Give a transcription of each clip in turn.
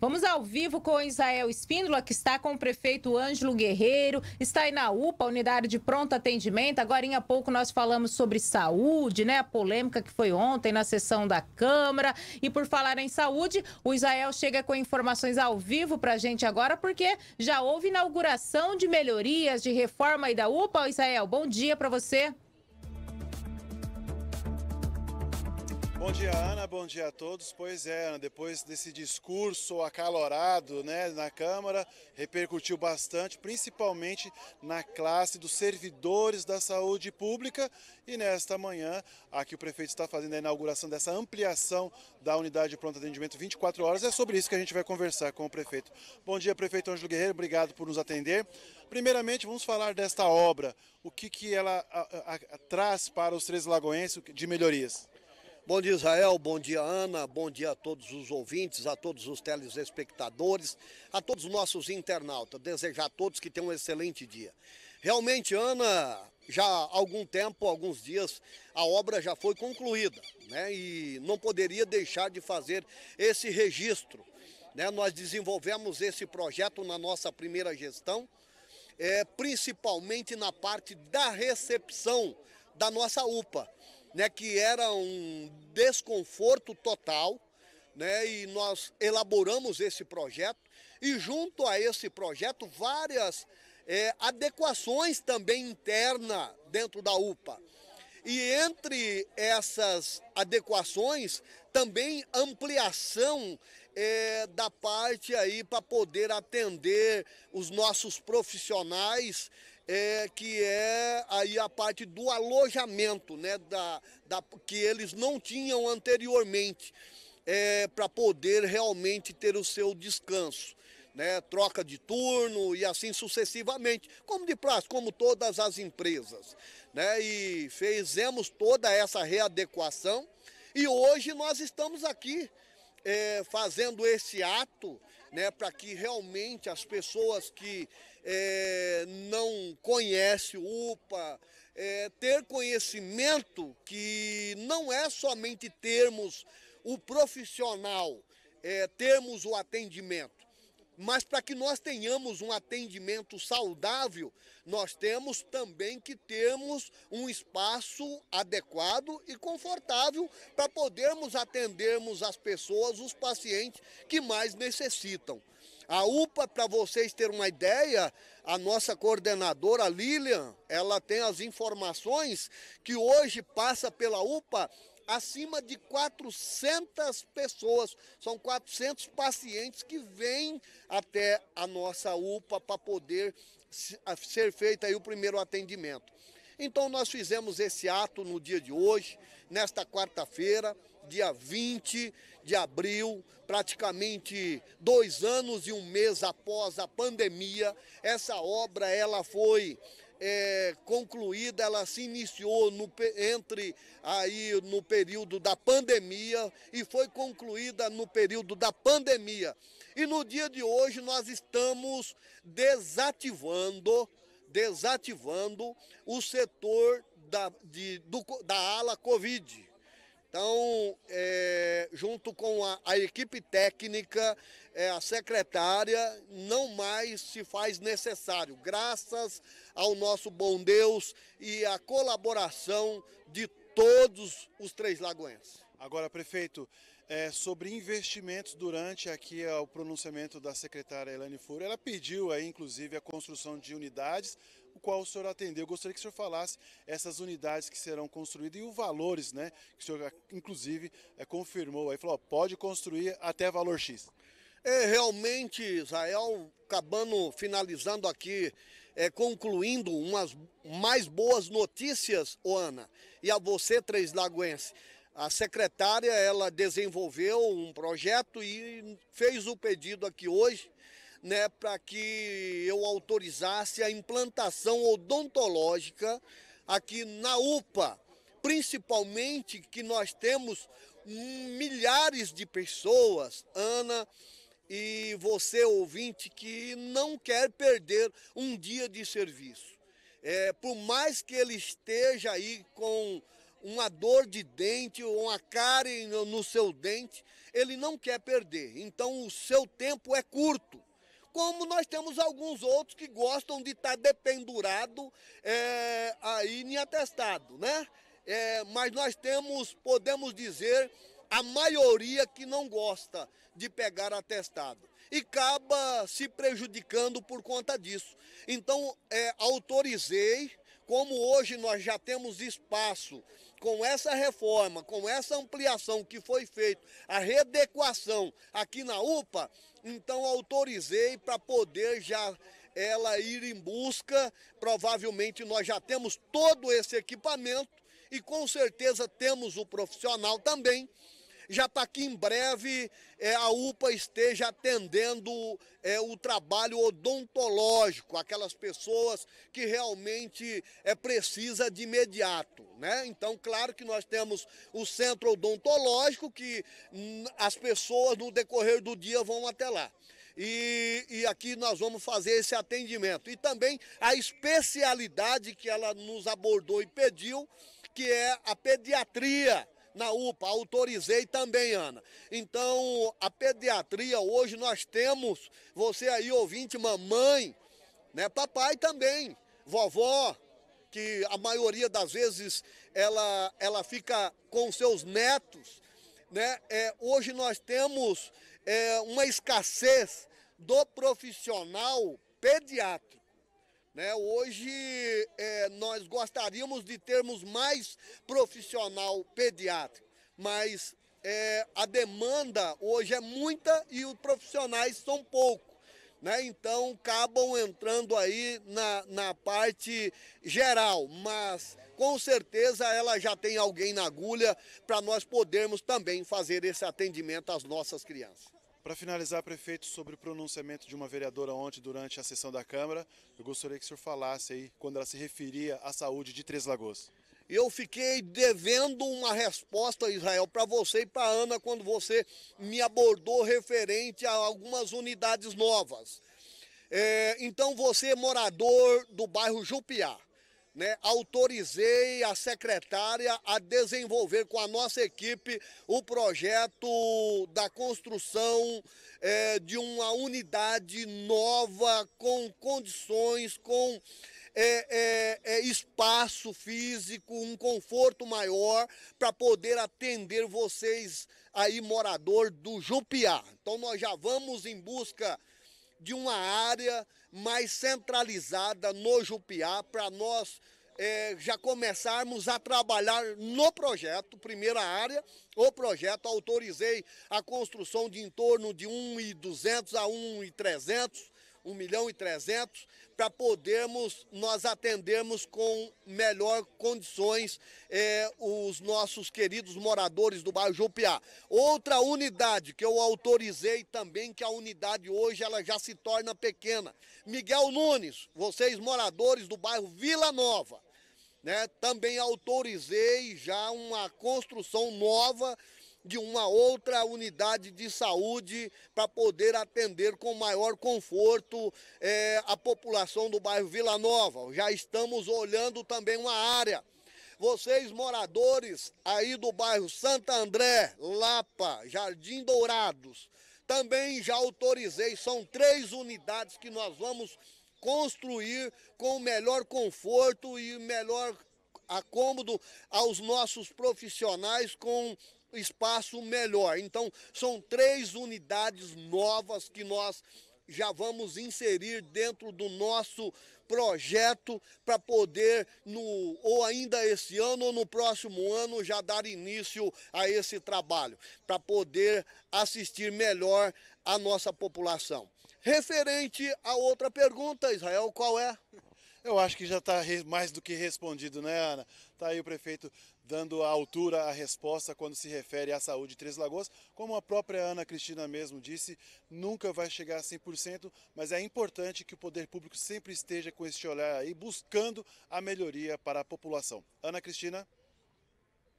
Vamos ao vivo com Israel Espíndola, que está com o prefeito Ângelo Guerreiro, está aí na UPA, unidade de pronto atendimento. Agora em pouco nós falamos sobre saúde, né? A polêmica que foi ontem na sessão da Câmara. E por falar em saúde, o Israel chega com informações ao vivo para a gente agora, porque já houve inauguração de melhorias, de reforma aí da UPA. Israel, bom dia para você. Bom dia, Ana. Bom dia a todos. Pois é, Ana, depois desse discurso acalorado né, na Câmara, repercutiu bastante, principalmente na classe dos servidores da saúde pública. E nesta manhã, aqui o prefeito está fazendo a inauguração dessa ampliação da unidade de pronto atendimento 24 horas. É sobre isso que a gente vai conversar com o prefeito. Bom dia, prefeito Ângelo Guerreiro. Obrigado por nos atender. Primeiramente, vamos falar desta obra. O que, que ela a, a, a, traz para os três lagoenses de melhorias? Bom dia, Israel. Bom dia, Ana. Bom dia a todos os ouvintes, a todos os telespectadores, a todos os nossos internautas. Desejar a todos que tenham um excelente dia. Realmente, Ana, já há algum tempo, alguns dias, a obra já foi concluída, né? E não poderia deixar de fazer esse registro. Né? Nós desenvolvemos esse projeto na nossa primeira gestão, é, principalmente na parte da recepção da nossa UPA né, que era um desconforto total, né, e nós elaboramos esse projeto e junto a esse projeto várias é, adequações também interna dentro da UPA. E entre essas adequações, também ampliação é, da parte aí para poder atender os nossos profissionais é, que é aí a parte do alojamento, né, da, da, que eles não tinham anteriormente, é, para poder realmente ter o seu descanso. Né, troca de turno e assim sucessivamente, como de prazo, como todas as empresas. Né, e fizemos toda essa readequação e hoje nós estamos aqui é, fazendo esse ato né, para que realmente as pessoas que é, não conhece UPA, é, ter conhecimento que não é somente termos o profissional, é, termos o atendimento. Mas para que nós tenhamos um atendimento saudável, nós temos também que termos um espaço adequado e confortável para podermos atendermos as pessoas, os pacientes que mais necessitam. A UPA, para vocês terem uma ideia, a nossa coordenadora Lilian, ela tem as informações que hoje passa pela UPA acima de 400 pessoas, são 400 pacientes que vêm até a nossa UPA para poder ser feito aí o primeiro atendimento. Então nós fizemos esse ato no dia de hoje, nesta quarta-feira dia 20 de abril, praticamente dois anos e um mês após a pandemia. Essa obra ela foi é, concluída, ela se iniciou no, entre aí no período da pandemia e foi concluída no período da pandemia. E no dia de hoje nós estamos desativando, desativando o setor da, de, do, da ala Covid. Então, é, junto com a, a equipe técnica, é, a secretária, não mais se faz necessário, graças ao nosso bom Deus e à colaboração de todos os três lagoenses. Agora, prefeito, é, sobre investimentos durante aqui é, o pronunciamento da secretária Elaine Furo, ela pediu aí, inclusive, a construção de unidades o qual o senhor atendeu. Eu gostaria que o senhor falasse essas unidades que serão construídas e os valores, né? Que o senhor, inclusive, é, confirmou aí, falou: ó, pode construir até valor X. É, realmente, Israel, acabando, finalizando aqui, é, concluindo umas mais boas notícias, Ana, e a você, Três Lagoense. A secretária, ela desenvolveu um projeto e fez o pedido aqui hoje né, para que eu autorizasse a implantação odontológica aqui na UPA, principalmente que nós temos milhares de pessoas, Ana e você ouvinte que não quer perder um dia de serviço. É, por mais que ele esteja aí com uma dor de dente ou uma cárie no seu dente, ele não quer perder. Então o seu tempo é curto como nós temos alguns outros que gostam de estar tá dependurado é, aí em atestado, né? É, mas nós temos, podemos dizer, a maioria que não gosta de pegar atestado e acaba se prejudicando por conta disso. Então, é, autorizei, como hoje nós já temos espaço com essa reforma, com essa ampliação que foi feita, a readequação aqui na UPA, então autorizei para poder já ela ir em busca. Provavelmente nós já temos todo esse equipamento e com certeza temos o profissional também já para tá que em breve é, a UPA esteja atendendo é, o trabalho odontológico, aquelas pessoas que realmente é, precisa de imediato. Né? Então, claro que nós temos o centro odontológico que hum, as pessoas no decorrer do dia vão até lá. E, e, aqui nós vamos fazer esse atendimento. E também a especialidade que ela nos abordou e pediu, que é a pediatria na UPA. Autorizei também, Ana. Então, a pediatria hoje nós temos, você aí ouvinte, mamãe, né? Papai também, vovó, que a maioria das vezes ela, ela fica com seus netos, né? É, hoje nós temos é, uma escassez do profissional pediátrico. Né? Hoje é, nós gostaríamos de termos mais profissional pediátrico, mas é, a demanda hoje é muita e os profissionais são poucos. Né? Então, acabam entrando aí na, na parte geral, mas com certeza ela já tem alguém na agulha para nós podermos também fazer esse atendimento às nossas crianças. Para finalizar, prefeito, sobre o pronunciamento de uma vereadora ontem durante a sessão da Câmara, eu gostaria que o senhor falasse aí quando ela se referia à saúde de Três Lagoas. Eu fiquei devendo uma resposta, Israel, para você e para Ana quando você me abordou referente a algumas unidades novas. É, então, você é morador do bairro Jupiá né, autorizei a secretária a desenvolver com a nossa equipe o projeto da construção é, de uma unidade nova com condições, com é, é, é espaço físico, um conforto maior para poder atender vocês aí morador do Jupiá. Então nós já vamos em busca de uma área mais centralizada no Jupiá para nós é, já começarmos a trabalhar no projeto, primeira área, o projeto, autorizei a construção de em torno de 1.200 a 1.300, 1 milhão e 300, para podermos nós atendermos com melhor condições é, os nossos queridos moradores do bairro Jupiá. Outra unidade que eu autorizei também, que a unidade hoje ela já se torna pequena. Miguel Nunes, vocês moradores do bairro Vila Nova, né? Também autorizei já uma construção nova de uma outra unidade de saúde para poder atender com maior conforto é, a população do bairro Vila Nova. Já estamos olhando também uma área vocês moradores aí do bairro Santo André, Lapa, Jardim Dourados, também já autorizei, são três unidades que nós vamos construir com o melhor conforto e melhor acômodo aos nossos profissionais com espaço melhor. Então, são três unidades novas que nós já vamos inserir dentro do nosso projeto para poder, no, ou ainda esse ano ou no próximo ano, já dar início a esse trabalho, para poder assistir melhor a nossa população. Referente à outra pergunta, Israel, qual é? Eu acho que já está mais do que respondido, né, Ana? Está aí o prefeito dando a altura à resposta quando se refere à saúde de Três Lagoas. Como a própria Ana Cristina mesmo disse, nunca vai chegar a 100%, mas é importante que o poder público sempre esteja com este olhar aí, buscando a melhoria para a população. Ana Cristina.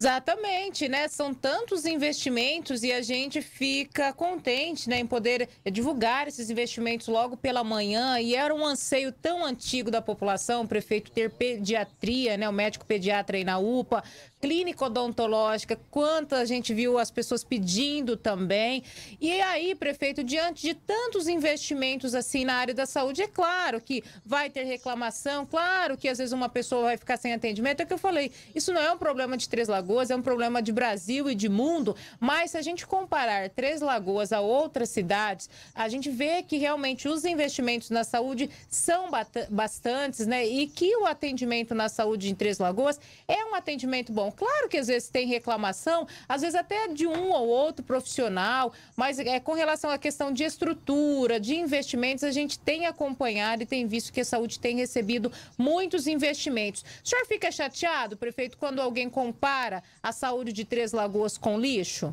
Exatamente, né? São tantos investimentos e a gente fica contente né, em poder divulgar esses investimentos logo pela manhã. E era um anseio tão antigo da população, o prefeito ter pediatria, né? O médico pediatra aí na UPA, clínica odontológica, quanto a gente viu as pessoas pedindo também. E aí, prefeito, diante de tantos investimentos assim na área da saúde, é claro que vai ter reclamação, claro que às vezes uma pessoa vai ficar sem atendimento. É o que eu falei, isso não é um problema de Três Lagoas, é um problema de Brasil e de mundo, mas se a gente comparar Três Lagoas a outras cidades, a gente vê que realmente os investimentos na saúde são bastantes, né? E que o atendimento na saúde em Três Lagoas é um atendimento bom. Claro que às vezes tem reclamação, às vezes até de um ou outro profissional, mas é, com relação à questão de estrutura, de investimentos, a gente tem acompanhado e tem visto que a saúde tem recebido muitos investimentos. O senhor fica chateado, prefeito, quando alguém compara a saúde de Três Lagoas com lixo?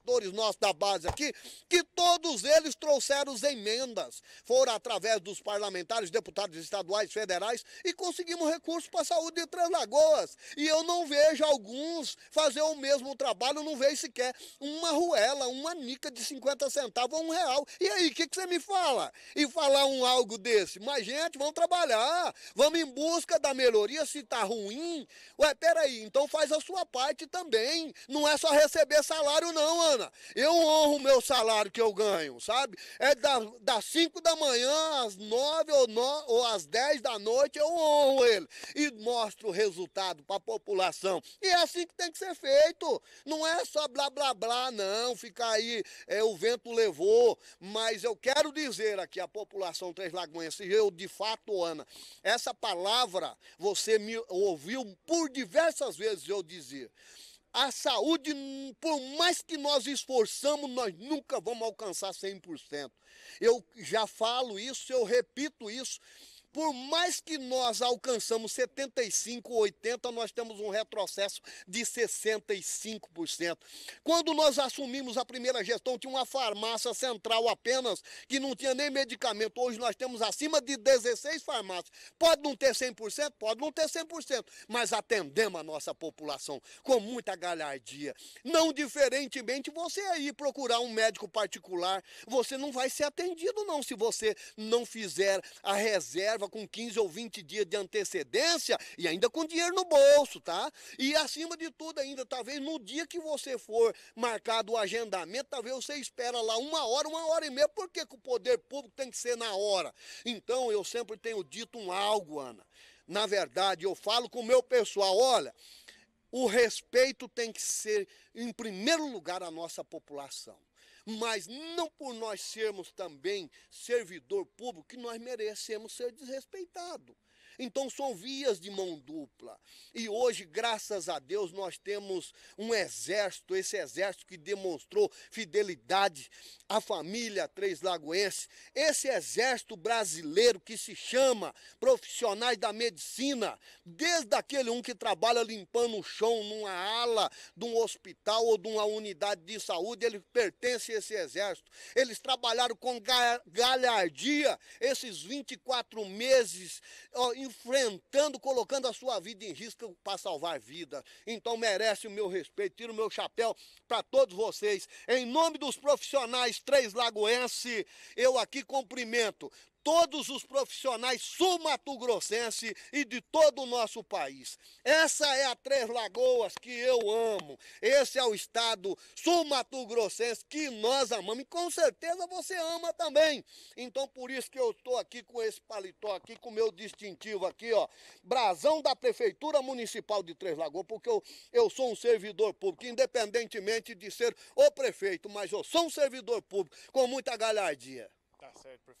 pastores nossos da base aqui, que todos eles trouxeram as emendas. Foram através dos parlamentares, deputados estaduais, federais e conseguimos recursos para a saúde de Três Lagoas. E eu não vejo alguns fazer o mesmo trabalho, não vejo sequer uma ruela, uma nica de 50 centavos ou um real. E aí, o que, que você me fala? E falar um algo desse? Mas, gente, vamos trabalhar, vamos em busca da melhoria. Se está ruim, ué, peraí, então faz a sua parte também. Não é só receber salário, não, semana, eu honro o meu salário que eu ganho, sabe? É das 5 da manhã às 9 ou, ou às 10 da noite, eu honro ele e mostro o resultado para a população. E é assim que tem que ser feito. Não é só blá blá blá, não, ficar aí, é, o vento levou. Mas eu quero dizer aqui à população Três Lagoinhas, se eu de fato, Ana, essa palavra você me ouviu por diversas vezes eu dizer. A saúde, por mais que nós esforçamos, nós nunca vamos alcançar 100%. Eu já falo isso, eu repito isso. Por mais que nós alcançamos 75, 80, nós temos um retrocesso de 65%. Quando nós assumimos a primeira gestão, tinha uma farmácia central apenas, que não tinha nem medicamento. Hoje nós temos acima de 16 farmácias. Pode não ter 100%? Pode não ter 100%, mas atendemos a nossa população com muita galhardia. Não diferentemente, você aí procurar um médico particular, você não vai ser atendido não se você não fizer a reserva reserva com 15 ou 20 dias de antecedência e ainda com dinheiro no bolso, tá? E acima de tudo ainda, talvez no dia que você for marcado o agendamento, talvez você espera lá uma hora, uma hora e meia, porque que o poder público tem que ser na hora? Então eu sempre tenho dito um algo, Ana. Na verdade, eu falo com o meu pessoal, olha, o respeito tem que ser, em primeiro lugar, a nossa população mas não por nós sermos também servidor público que nós merecemos ser desrespeitado. Então são vias de mão dupla. E hoje, graças a Deus, nós temos um exército, esse exército que demonstrou fidelidade à família Três Lagoense, esse exército brasileiro que se chama profissionais da medicina, desde aquele um que trabalha limpando o chão numa ala de um hospital ou de uma unidade de saúde, ele pertence a esse exército. Eles trabalharam com galhardia esses 24 meses, ó, enfrentando, colocando a sua vida em risco para salvar vida. Então merece o meu respeito, tiro o meu chapéu para todos vocês. Em nome dos profissionais Três Lagoense, eu aqui cumprimento todos os profissionais sul-mato-grossense e de todo o nosso país. Essa é a Três Lagoas que eu amo. Esse é o estado sul-mato-grossense que nós amamos. E com certeza você ama também. Então por isso que eu estou aqui com esse paletó aqui, com o meu distintivo aqui, ó. Brasão da Prefeitura Municipal de Três Lagoas, porque eu, eu sou um servidor público, independentemente de ser o prefeito, mas eu sou um servidor público com muita galhardia. Tá certo, prefeito.